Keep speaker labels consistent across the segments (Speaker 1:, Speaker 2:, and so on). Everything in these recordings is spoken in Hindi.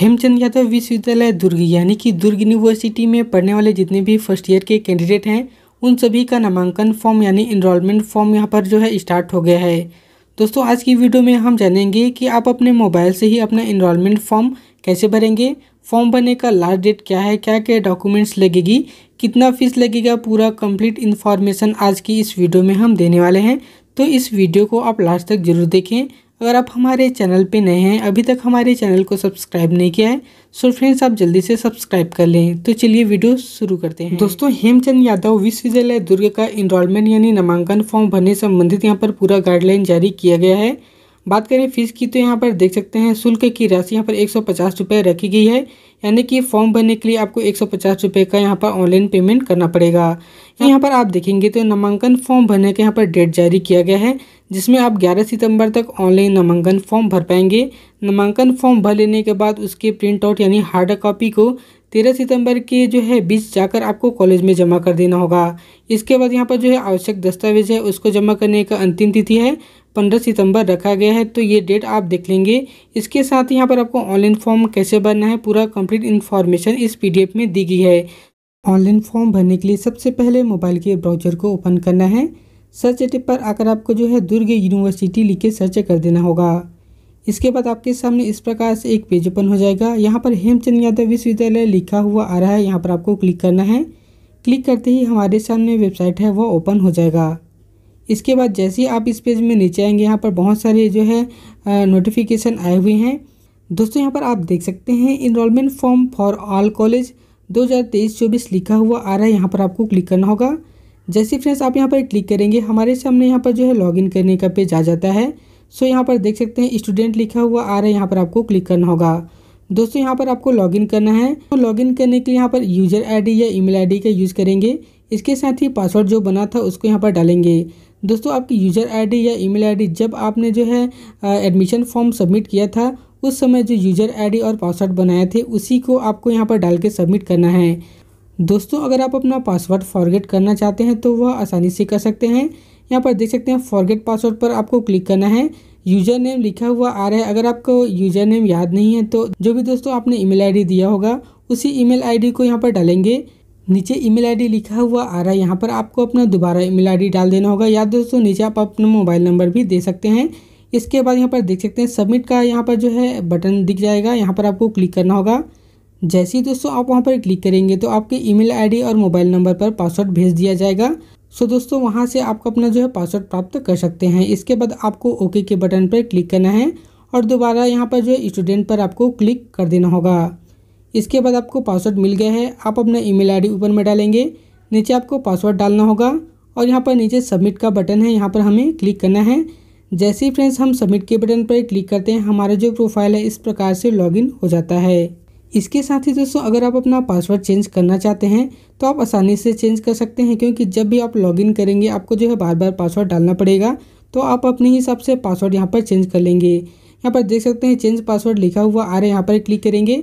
Speaker 1: हेमचंद यादव विश्वविद्यालय दुर्ग यानी कि दुर्ग यूनिवर्सिटी में पढ़ने वाले जितने भी फर्स्ट ईयर के कैंडिडेट हैं उन सभी का नामांकन फॉर्म यानी इनरोलमेंट फॉर्म यहाँ पर जो है स्टार्ट हो गया है दोस्तों आज की वीडियो में हम जानेंगे कि आप अपने मोबाइल से ही अपना इनरोलमेंट फॉर्म कैसे भरेंगे फॉर्म भरने का लास्ट डेट क्या है क्या क्या डॉक्यूमेंट्स लगेगी कितना फीस लगेगा पूरा कंप्लीट इन्फॉर्मेशन आज की इस वीडियो में हम देने वाले हैं तो इस वीडियो को आप लास्ट तक जरूर देखें अगर आप हमारे चैनल पे नए हैं अभी तक हमारे चैनल को सब्सक्राइब नहीं किया है सो फ्रेंड्स आप जल्दी से सब्सक्राइब कर लें तो चलिए वीडियो शुरू करते हैं दोस्तों हेमचंद यादव विश्वविद्यालय दुर्ग का इनरोलमेंट यानी नामांकन फॉर्म भरने संबंधित यहाँ पर पूरा गाइडलाइन जारी किया गया है बात करें फीस की तो यहाँ पर देख सकते हैं शुल्क की राशि यहाँ पर एक सौ रखी गई है यानी कि फॉर्म भरने के लिए आपको एक सौ का यहाँ पर ऑनलाइन पेमेंट करना पड़ेगा तो यहाँ पर आप देखेंगे तो नामांकन फॉर्म भरने का यहाँ पर डेट जारी किया गया है जिसमें आप 11 सितंबर तक ऑनलाइन नामांकन फॉर्म भर पाएंगे नामांकन फॉर्म भर लेने के बाद उसके प्रिंट आउट यानी हार्ड कॉपी को 13 सितंबर के जो है बीच जाकर आपको कॉलेज में जमा कर देना होगा इसके बाद यहाँ पर जो है आवश्यक दस्तावेज है उसको जमा करने का अंतिम तिथि है पंद्रह सितंबर रखा गया है तो ये डेट आप देख लेंगे इसके साथ यहाँ पर आपको ऑनलाइन फॉर्म कैसे भरना है पूरा कंप्लीट इन्फॉर्मेशन इस पीडीएफ में दी गई है ऑनलाइन फॉर्म भरने के लिए सबसे पहले मोबाइल के ब्राउजर को ओपन करना है सर्च एटिप पर आकर आपको जो है दुर्ग यूनिवर्सिटी लिख के सर्च कर देना होगा इसके बाद आपके सामने इस प्रकार से एक पेज ओपन हो जाएगा यहाँ पर हेमचंद यादव विश्वविद्यालय लिखा हुआ आ रहा है यहाँ पर आपको क्लिक करना है क्लिक करते ही हमारे सामने वेबसाइट है वह ओपन हो जाएगा इसके बाद जैसे ही आप इस पेज में नीचे आएंगे यहाँ पर बहुत सारे जो है नोटिफिकेशन आए हुए हैं दोस्तों यहाँ पर आप देख सकते हैं enrolment form for all college दो हज़ार तेईस चौबीस लिखा हुआ आ रहा है यहाँ पर आपको क्लिक करना होगा जैसे फ्रेंड्स आप यहाँ पर क्लिक करेंगे हमारे सामने यहाँ पर जो है लॉगिन करने का पेज आ जाता है सो यहाँ पर देख सकते हैं स्टूडेंट लिखा हुआ आ रहा है यहाँ पर आपको क्लिक करना होगा दोस्तों यहाँ पर आपको लॉगिन करना है तो लॉगिन करने के लिए यहाँ पर यूजर आईडी या ईमेल आईडी का यूज़ करेंगे इसके साथ ही पासवर्ड जो बना था उसको यहाँ पर डालेंगे दोस्तों आपकी यूजर आईडी या ईमेल आईडी जब आपने जो है एडमिशन फॉर्म सबमिट किया था उस समय जो यूजर आईडी और पासवर्ड बनाए थे उसी को आपको यहाँ पर डाल के सबमिट करना है दोस्तों अगर आप अपना पासवर्ड फॉरगेट करना चाहते हैं तो वह आसानी से कर सकते हैं यहाँ पर देख सकते हैं फॉरगेट पासवर्ड पर आपको क्लिक करना है यूजर नेम लिखा हुआ आ रहा है अगर आपको यूजर नेम याद नहीं है तो जो भी दोस्तों आपने ईमेल आईडी दिया होगा उसी ईमेल आईडी को यहाँ पर डालेंगे नीचे ईमेल आईडी लिखा हुआ आ रहा है यहाँ पर आपको अपना दोबारा ईमेल आईडी डाल देना होगा या दोस्तों नीचे आप अपना मोबाइल नंबर भी दे सकते हैं इसके बाद यहाँ पर देख सकते हैं सबमिट का यहाँ पर जो है बटन दिख जाएगा यहाँ पर आपको क्लिक करना होगा जैसे ही दोस्तों आप वहाँ पर क्लिक करेंगे तो आपके ईमेल आईडी और मोबाइल नंबर पर पासवर्ड भेज दिया जाएगा सो दोस्तों वहाँ से आप अपना जो है पासवर्ड प्राप्त कर सकते हैं इसके बाद आपको ओके के बटन पर क्लिक करना है और दोबारा यहाँ पर जो है स्टूडेंट पर आपको क्लिक कर देना होगा इसके बाद आपको पासवर्ड मिल गया है आप अपना ईमेल आईडी ऊपर में डालेंगे नीचे आपको पासवर्ड डालना होगा और यहाँ पर नीचे सबमिट का बटन है यहाँ पर हमें क्लिक करना है जैसे ही फ्रेंड्स हम सबमिट के बटन पर क्लिक करते हैं हमारा जो प्रोफाइल है इस प्रकार से लॉगिन हो जाता है इसके साथ ही दोस्तों अगर आप अपना पासवर्ड चेंज करना चाहते हैं तो आप आसानी से चेंज कर सकते हैं क्योंकि जब भी आप लॉगिन करेंगे आपको जो है बार बार पासवर्ड डालना पड़ेगा तो आप अपने हिसाब से पासवर्ड यहाँ पर चेंज कर लेंगे यहाँ पर देख सकते हैं चेंज पासवर्ड लिखा हुआ आ रहा है यहाँ पर क्लिक करेंगे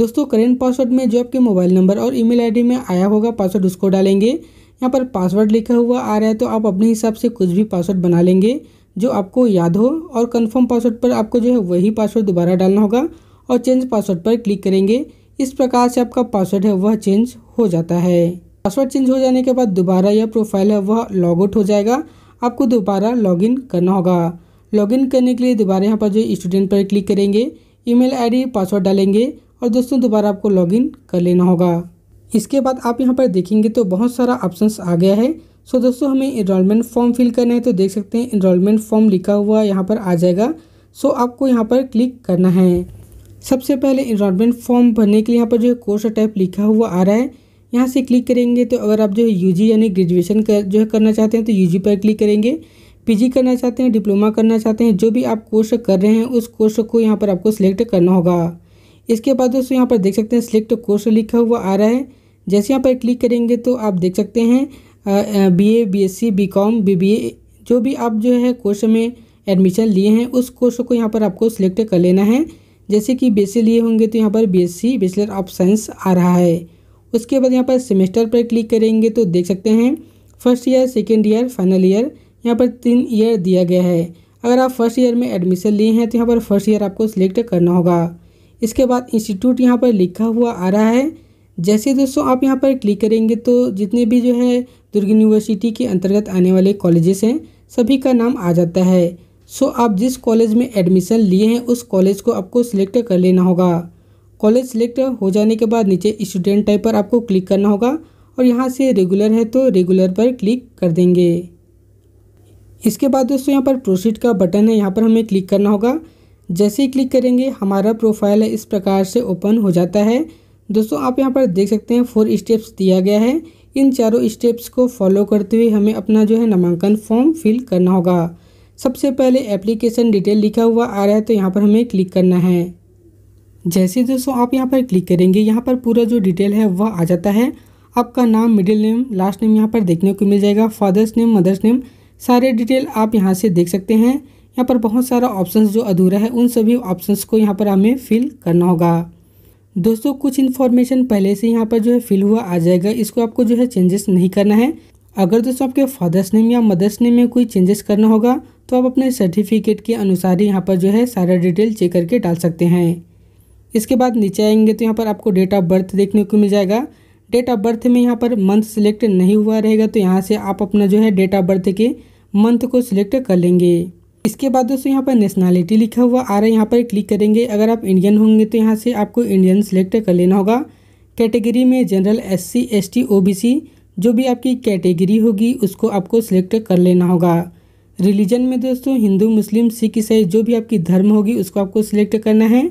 Speaker 1: दोस्तों करेंट पासवर्ड में जो आपके मोबाइल नंबर और ईमेल आईडी में आया होगा पासवर्ड उसको डालेंगे यहाँ पर पासवर्ड लिखा हुआ आ रहा है तो आप अपने हिसाब से कुछ भी पासवर्ड बना लेंगे जो आपको याद हो और कंफर्म पासवर्ड पर आपको जो है वही पासवर्ड दोबारा डालना होगा और चेंज पासवर्ड पर क्लिक करेंगे इस प्रकार से आपका पासवर्ड है वह चेंज हो जाता है पासवर्ड चेंज हो जाने के बाद दोबारा यह प्रोफाइल है वह लॉग आउट हो जाएगा आपको दोबारा लॉगिन करना होगा लॉगिन करने के लिए दोबारा यहाँ पर जो स्टूडेंट पर क्लिक करेंगे ईमेल आईडी पासवर्ड डालेंगे और दोस्तों दोबारा आपको लॉगिन कर लेना होगा इसके बाद आप यहाँ पर देखेंगे तो बहुत सारा ऑप्शंस आ गया है सो दोस्तों हमें इनरोलमेंट फॉर्म फिल करना है तो देख सकते हैं इनरोलमेंट फॉर्म लिखा हुआ यहाँ पर आ जाएगा सो आपको यहाँ पर क्लिक करना है सबसे पहले इनरोलमेंट फॉर्म भरने के लिए यहाँ पर जो है कोर्स टाइप लिखा हुआ आ रहा है यहाँ से क्लिक करेंगे तो अगर आप जो है यू यानी ग्रेजुएशन कर जो है करना चाहते हैं तो यू पर क्लिक करेंगे पीजी करना चाहते हैं डिप्लोमा करना चाहते हैं जो भी आप कोर्स कर रहे हैं उस कोर्स को यहाँ पर आपको सिलेक्ट करना होगा इसके बाद दोस्तों यहाँ पर देख सकते हैं सिलेक्ट कोर्स लिखा हुआ आ रहा है जैसे यहाँ पर क्लिक करेंगे तो आप देख सकते हैं B A B S C B com B B A जो भी आप जो है कोर्स में एडमिशन लिए हैं उस कोर्स को यहाँ पर आपको सिलेक्ट कर लेना है जैसे कि बी लिए होंगे तो यहाँ पर B S C bachelor of science आ रहा है उसके बाद यहाँ पर सेमेस्टर पर क्लिक करेंगे तो देख सकते हैं first year second year final year यहाँ पर तीन ईयर दिया गया है अगर आप फर्स्ट ईयर में एडमिशन लिए हैं तो यहाँ पर फर्स्ट ईयर आपको सिलेक्ट करना होगा इसके बाद इंस्टीट्यूट यहाँ पर लिखा हुआ आ रहा है जैसे दोस्तों आप यहाँ पर क्लिक करेंगे तो जितने भी जो है दुर्ग यूनिवर्सिटी के अंतर्गत आने वाले कॉलेजेस हैं सभी का नाम आ जाता है सो आप जिस कॉलेज में एडमिशन लिए हैं उस कॉलेज को आपको सिलेक्ट कर लेना होगा कॉलेज सिलेक्ट हो जाने के बाद नीचे स्टूडेंट टाइप पर आपको क्लिक करना होगा और यहाँ से रेगुलर है तो रेगुलर पर क्लिक कर देंगे इसके बाद दोस्तों यहाँ पर प्रोसीड का बटन है यहाँ पर हमें क्लिक करना होगा जैसे ही क्लिक करेंगे हमारा प्रोफाइल इस प्रकार से ओपन हो जाता है दोस्तों आप यहाँ पर देख सकते हैं फोर स्टेप्स दिया गया है इन चारों स्टेप्स को फॉलो करते हुए हमें अपना जो है नामांकन फॉर्म फिल करना होगा सबसे पहले एप्लीकेशन डिटेल लिखा हुआ आ रहा है तो यहाँ पर हमें क्लिक करना है जैसे दोस्तों आप यहाँ पर क्लिक करेंगे यहाँ पर पूरा जो डिटेल है वह आ जाता है आपका नाम मिडिल नेम लास्ट नेम यहाँ पर देखने को मिल जाएगा फादर्स नेम मदर्स नेम सारे डिटेल आप यहाँ से देख सकते हैं यहाँ पर बहुत सारा ऑप्शंस जो अधूरा है उन सभी ऑप्शंस को यहाँ पर हमें फिल करना होगा दोस्तों कुछ इन्फॉर्मेशन पहले से यहाँ पर जो है फिल हुआ आ जाएगा इसको आपको जो है चेंजेस नहीं करना है अगर दोस्तों आपके फादर्स नेम या मदर्स नेम में कोई चेंजेस करना होगा तो आप अपने सर्टिफिकेट के अनुसार ही यहाँ पर जो है सारा डिटेल चेक करके डाल सकते हैं इसके बाद नीचे आएंगे तो यहाँ पर आपको डेट ऑफ बर्थ देखने को मिल जाएगा डेट ऑफ बर्थ में यहाँ पर मंथ सिलेक्ट नहीं हुआ रहेगा तो यहाँ से आप अपना जो है डेट ऑफ बर्थ के मंथ को सिलेक्ट कर लेंगे इसके बाद दोस्तों यहाँ पर नेशनैलिटी लिखा हुआ आ रहा है यहाँ पर क्लिक करेंगे अगर आप इंडियन होंगे तो यहाँ से आपको इंडियन सेलेक्ट कर लेना होगा कैटेगरी में general S C S T O B C जो भी आपकी कैटेगरी होगी उसको आपको सिलेक्ट कर लेना होगा रिलीजन में दोस्तों हिंदू मुस्लिम सिख ईसाई जो भी आपकी धर्म होगी उसको आपको सिलेक्ट करना है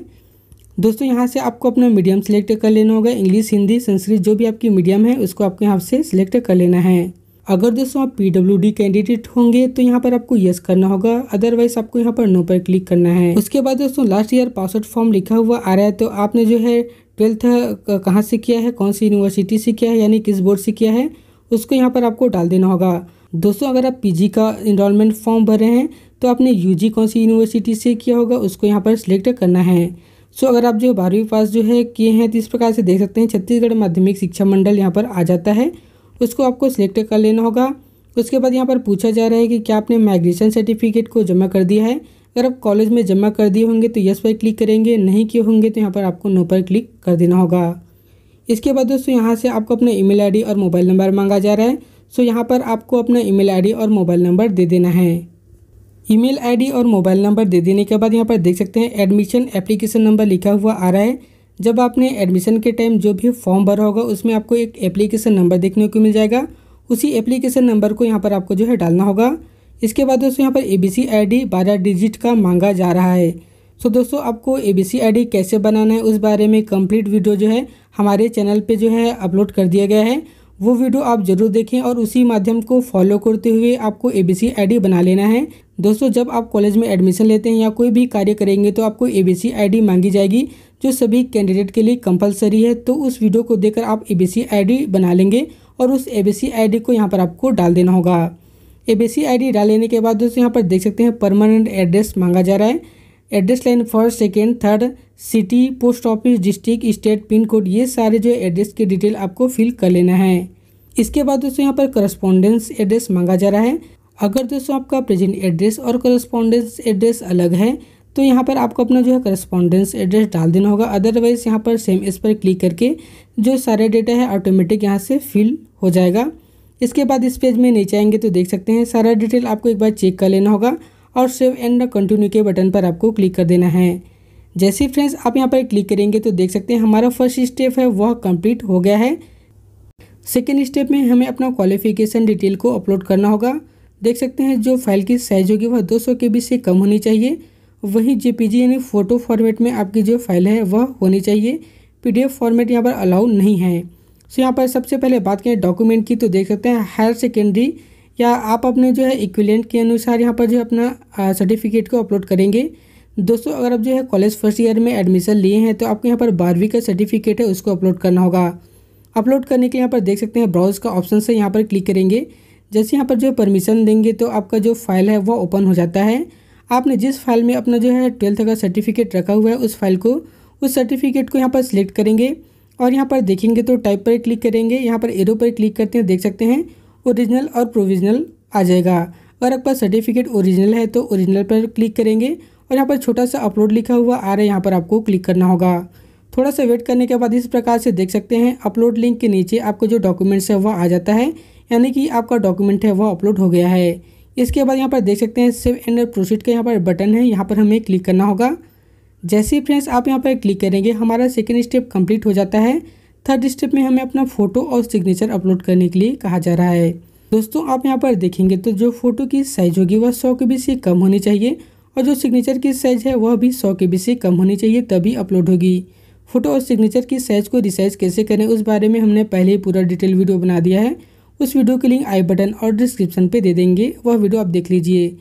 Speaker 1: दोस्तों यहाँ से आपको अपना मीडियम सेलेक्ट कर लेना होगा इंग्लिश हिंदी संस्कृत जो भी आपकी मीडियम है उसको आपको यहाँ से सिलेक्ट कर लेना है अगर दोस्तों आप डी कैंडिडेट होंगे तो यहाँ पर आपको यस करना होगा अदरवाइज आपको यहाँ पर नो पर क्लिक करना है उसके बाद दोस्तों लास्ट ईयर पासवर्ड फॉर्म लिखा हुआ आ रहा है तो आपने जो है ट्वेल्थ कहाँ से किया है कौन सी यूनिवर्सिटी से किया है यानी किस बोर्ड से किया है उसको यहाँ पर आपको डाल देना होगा दोस्तों अगर आप पीजी का इनरोलमेंट फॉर्म भर रहे हैं तो आपने यूजी कौन सी यूनिवर्सिटी से किया होगा उसको यहाँ पर सिलेक्ट करना है सो अगर आप जो बारहवीं पास जो है किए हैं तो इस प्रकार से देख सकते हैं छत्तीसगढ़ माध्यमिक शिक्षा मंडल यहाँ पर आ जाता है उसको आपको सिलेक्ट कर लेना होगा उसके बाद यहाँ पर पूछा जा रहा है कि क्या आपने माइग्रेशन सर्टिफिकेट को जमा कर दिया है अगर आप कॉलेज में जमा कर दिए होंगे तो यस पर क्लिक करेंगे नहीं किए होंगे तो यहाँ पर आपको नो पर क्लिक कर देना होगा इसके बाद दोस्तों यहाँ से आपको अपना ईमेल आईडी और मोबाइल नंबर मांगा जा रहा है सो यहाँ पर आपको अपना ईमेल आईडी और मोबाइल नंबर दे देना है ईमेल आईडी और मोबाइल नंबर दे देने के बाद यहाँ पर देख सकते हैं एडमिशन एप्लीकेशन नंबर लिखा हुआ आ रहा है जब आपने एडमिशन के टाइम जो भी फॉर्म भरा होगा उसमें आपको एक एप्लीकेशन नंबर देखने को मिल जाएगा उसी एप्लीकेशन नंबर को यहाँ पर आपको जो है डालना होगा इसके बाद दोस्तों यहाँ पर A B C I D बारह डिजिट का मांगा जा रहा है सो दोस्तों आपको ए बी सी आई डी कैसे बनाना है उस बारे में कम्प्लीट वीडियो जो है हमारे चैनल पर जो है अपलोड कर दिया गया है वो वीडियो आप जरूर देखें और उसी माध्यम को फॉलो करते हुए आपको ए बी सी आई डी बना लेना है दोस्तों जब आप कॉलेज में एडमिशन लेते हैं या कोई भी कार्य करेंगे तो आपको ए बी सी आई डी मांगी जाएगी जो सभी कैंडिडेट के लिए कंपलसरी है तो उस वीडियो को देखकर आप ए बी बना लेंगे और उस ए बी को यहाँ पर आपको डाल देना होगा ए बी डाल लेने के बाद दोस्तों यहाँ पर देख सकते हैं परमानेंट एड्रेस मांगा जा रहा है address line first second third city post office district state pin code ये सारे जो एड्रेस की डिटेल आपको फिल कर लेना है इसके बाद दोस्तों यहाँ पर करस्पोंडेंस एड्रेस मांगा जा रहा है अगर दोस्तों आपका प्रेजेंट एड्रेस और करस्पॉन्डेंस एड्रेस अलग है तो यहाँ पर आपको अपना जो है करस्पॉन्डेंस एड्रेस डाल देना होगा अदरवाइज़ यहाँ पर सेम इस पर क्लिक करके जो सारे डेटा है ऑटोमेटिक यहाँ से फिल हो जाएगा इसके बाद इस पेज में नीचे आएंगे तो देख सकते हैं सारा डिटेल आपको एक बार चेक कर लेना होगा और सेव एंड कंटिन्यू के बटन पर आपको क्लिक कर देना है जैसे ही फ्रेंड्स आप यहाँ पर क्लिक करेंगे तो देख सकते हैं हमारा फर्स्ट स्टेप है वह कंप्लीट हो गया है सेकेंड स्टेप में हमें अपना क्वालिफिकेशन डिटेल को अपलोड करना होगा देख सकते हैं जो फाइल की साइज़ होगी वह 200 के बीच से कम होनी चाहिए वहीं जेपीजी यानी फ़ोटो फॉर्मेट में आपकी जो फाइल है वह होनी चाहिए पीडीएफ फॉर्मेट यहाँ पर अलाउ नहीं है सो यहाँ पर सबसे पहले बात करें डॉक्यूमेंट की तो देख सकते हैं हायर सेकेंडरी या आप अपने जो है इक्विलेंट के अनुसार यहाँ पर जो अपना सर्टिफिकेट को अपलोड करेंगे दोस्तों अगर आप जो है कॉलेज फर्स्ट ईयर में एडमिशन लिए हैं तो आपको यहाँ पर बारहवीं का सर्टिफिकेट है उसको अपलोड करना होगा अपलोड करने के लिए यहाँ पर देख सकते हैं ब्राउज का ऑप्शन से यहाँ पर क्लिक करेंगे जैसे यहाँ पर जो परमिशन देंगे तो आपका जो फाइल है वह ओपन हो जाता है आपने जिस फाइल में अपना जो है ट्वेल्थ का सर्टिफिकेट रखा हुआ है उस फाइल को उस सर्टिफिकेट को यहाँ पर सिलेक्ट करेंगे और यहाँ पर देखेंगे तो टाइप पर क्लिक करेंगे यहाँ पर एरो पर क्लिक करते हैं देख सकते हैं ओरिजिनल और प्रोविजनल आ जाएगा अगर आपका सर्टिफिकेट ओरिजिनल है तो ओरिजिनल पर क्लिक करेंगे और यहाँ पर छोटा सा अपलोड लिखा हुआ आ रहा है यहाँ पर आपको क्लिक करना होगा थोड़ा सा वेट करने के बाद इस प्रकार से देख सकते हैं अपलोड लिंक के नीचे आपको जो डॉक्यूमेंट्स है वह आ जाता है यानी कि आपका डॉक्यूमेंट है वह अपलोड हो गया है इसके बाद यहाँ पर देख सकते हैं सेव एंड प्रोसीड का यहाँ पर बटन है यहाँ पर हमें क्लिक करना होगा जैसे ही फ्रेंड्स आप यहाँ पर क्लिक करेंगे हमारा सेकेंड स्टेप कम्प्लीट हो जाता है थर्ड स्टेप में हमें अपना फ़ोटो और सिग्नेचर अपलोड करने के लिए कहा जा रहा है दोस्तों आप यहाँ पर देखेंगे तो जो फ़ोटो की साइज़ होगी वह सौ के बी से कम होनी चाहिए और जो सिग्नेचर की साइज़ है वह भी सौ के बी से कम होनी चाहिए तभी अपलोड होगी फ़ोटो और सिग्नेचर की साइज़ को रिसाइज कैसे करें उस बारे में हमने पहले ही पूरा डिटेल वीडियो बना दिया है उस वीडियो के लिंक आई बटन और डिस्क्रिप्शन पे दे देंगे वह वीडियो आप देख लीजिए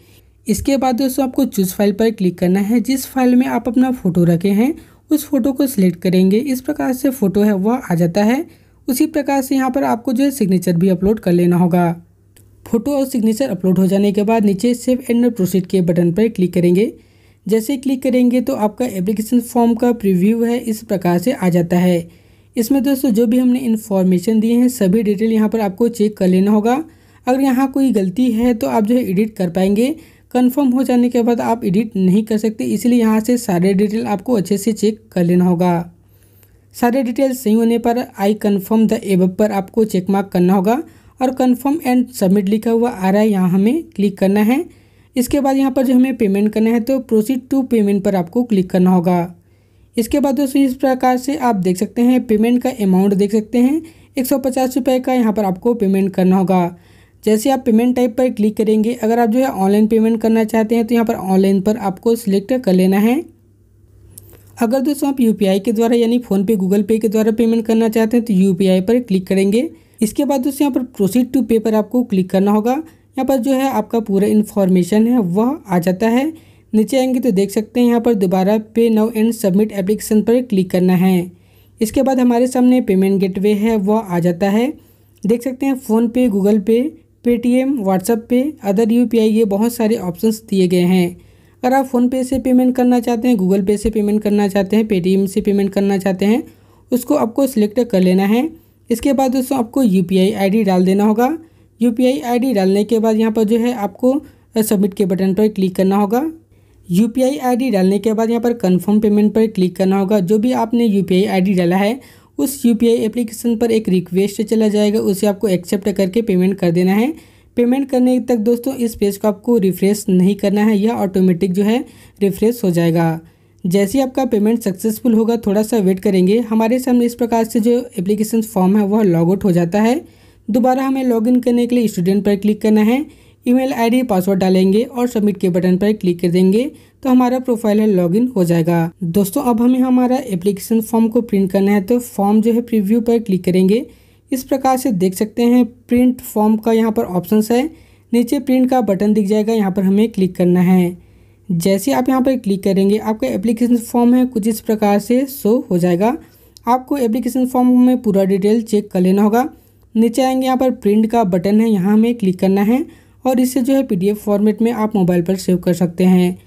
Speaker 1: इसके बाद दोस्तों आपको चूज फाइल पर क्लिक करना है जिस फाइल में आप अपना फ़ोटो रखे हैं उस फोटो को सिलेक्ट करेंगे इस प्रकार से फ़ोटो है वह आ जाता है उसी प्रकार से यहाँ पर आपको जो है सिग्नेचर भी अपलोड कर लेना होगा फ़ोटो और सिग्नेचर अपलोड हो जाने के बाद नीचे सेव एंड प्रोसीड के बटन पर क्लिक करेंगे जैसे क्लिक करेंगे तो आपका एप्लीकेशन फॉर्म का प्रीव्यू है इस प्रकार से आ जाता है इसमें दोस्तों जो भी हमने इन्फॉर्मेशन दिए हैं सभी डिटेल यहाँ पर आपको चेक कर लेना होगा अगर यहाँ कोई गलती है तो आप जो है एडिट कर पाएंगे कन्फर्म हो जाने के बाद आप एडिट नहीं कर सकते इसलिए यहाँ से सारे डिटेल आपको अच्छे से चेक कर लेना होगा सारे डिटेल सही होने पर आई कन्फर्म द एब पर आपको चेक मार्क करना होगा और कन्फर्म एंड सबमिट लिखा हुआ आ रहा है यहाँ हमें क्लिक करना है इसके बाद यहाँ पर जो हमें पेमेंट करना है तो प्रोसीड टू पेमेंट पर आपको क्लिक करना होगा इसके बाद दोस्तों इस प्रकार से आप देख सकते हैं पेमेंट का अमाउंट देख सकते हैं एक सौ का यहाँ पर आपको पेमेंट करना होगा जैसे आप पेमेंट टाइप पर क्लिक करेंगे अगर आप जो है ऑनलाइन पेमेंट करना चाहते हैं तो यहाँ पर ऑनलाइन पर आपको सिलेक्ट कर लेना है अगर दोस्तों आप यू के द्वारा यानी फोन पे गूगल पे के द्वारा पेमेंट करना चाहते हैं तो यू पर क्लिक करेंगे इसके बाद दोस्तों यहाँ पर प्रोसीड टू पे पर आपको क्लिक करना होगा यहाँ पर जो है आपका पूरा इन्फॉर्मेशन है वह आ जाता है नीचे आएंगे तो देख सकते हैं यहाँ पर दोबारा pay now and submit application पर क्लिक करना है इसके बाद हमारे सामने पेमेंट गेटवे है वह आ जाता है देख सकते हैं PhonePe Google Pay Paytm WhatsApp Pay other U P I ये बहुत सारे ऑप्शंस दिए गए हैं अगर आप फ़ोनपे से पेमेंट करना चाहते हैं गूगल पे से पेमेंट करना चाहते हैं पेटीएम से पेमेंट करना चाहते हैं उसको आपको सिलेक्ट कर लेना है इसके बाद दोस्तों आपको U P I I D डाल देना होगा U P I I D डालने के बाद यहाँ पर जो है आपको सबमिट के बटन पर क्लिक करना होगा यू पी डालने के बाद यहाँ पर कन्फर्म पेमेंट पर क्लिक करना होगा जो भी आपने यू पी डाला है उस यू पी एप्लीकेशन पर एक रिक्वेस्ट चला जाएगा उसे आपको एक्सेप्ट करके पेमेंट कर देना है पेमेंट करने तक दोस्तों इस पेज को आपको रिफ्रेश नहीं करना है यह ऑटोमेटिक जो है रिफ्रेश हो जाएगा जैसे ही आपका पेमेंट सक्सेसफुल होगा थोड़ा सा वेट करेंगे हमारे सामने इस प्रकार से जो एप्लीकेशन फॉर्म है वह लॉग आउट हो जाता है दोबारा हमें लॉगिन करने के लिए स्टूडेंट पर क्लिक करना है ईमेल आईडी पासवर्ड डालेंगे और सबमिट के बटन पर क्लिक कर देंगे तो हमारा प्रोफाइल है लॉगिन हो जाएगा दोस्तों अब हमें हमारा एप्लीकेशन फॉर्म को प्रिंट करना है तो फॉर्म जो है प्रीव्यू पर क्लिक करेंगे इस प्रकार से देख सकते हैं प्रिंट फॉर्म का यहाँ पर ऑप्शन है नीचे प्रिंट का बटन दिख जाएगा यहाँ पर हमें क्लिक करना है जैसे आप यहाँ पर क्लिक करेंगे आपका एप्लीकेशन फॉर्म है कुछ इस प्रकार से शो हो जाएगा आपको एप्लीकेशन फॉर्म में पूरा डिटेल चेक कर लेना होगा नीचे आएंगे यहाँ पर प्रिंट का बटन है यहाँ हमें क्लिक करना है और इसे जो है पीडीएफ फॉर्मेट में आप मोबाइल पर सेव कर सकते हैं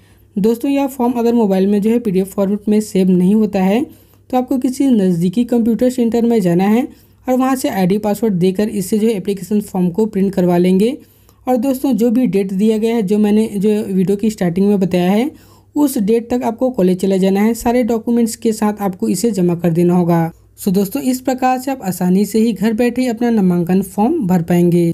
Speaker 1: दोस्तों यह फॉर्म अगर मोबाइल में जो है पीडीएफ फॉर्मेट में सेव नहीं होता है तो आपको किसी नज़दीकी कंप्यूटर सेंटर में जाना है और वहाँ से आईडी पासवर्ड देकर इससे जो है एप्लीकेशन फॉर्म को प्रिंट करवा लेंगे और दोस्तों जो भी डेट दिया गया है जो मैंने जो वीडियो की स्टार्टिंग में बताया है उस डेट तक आपको कॉलेज चले जाना है सारे डॉक्यूमेंट्स के साथ आपको इसे जमा कर देना होगा सो दोस्तों इस प्रकार से आप आसानी से ही घर बैठे अपना नामांकन फॉर्म भर पाएंगे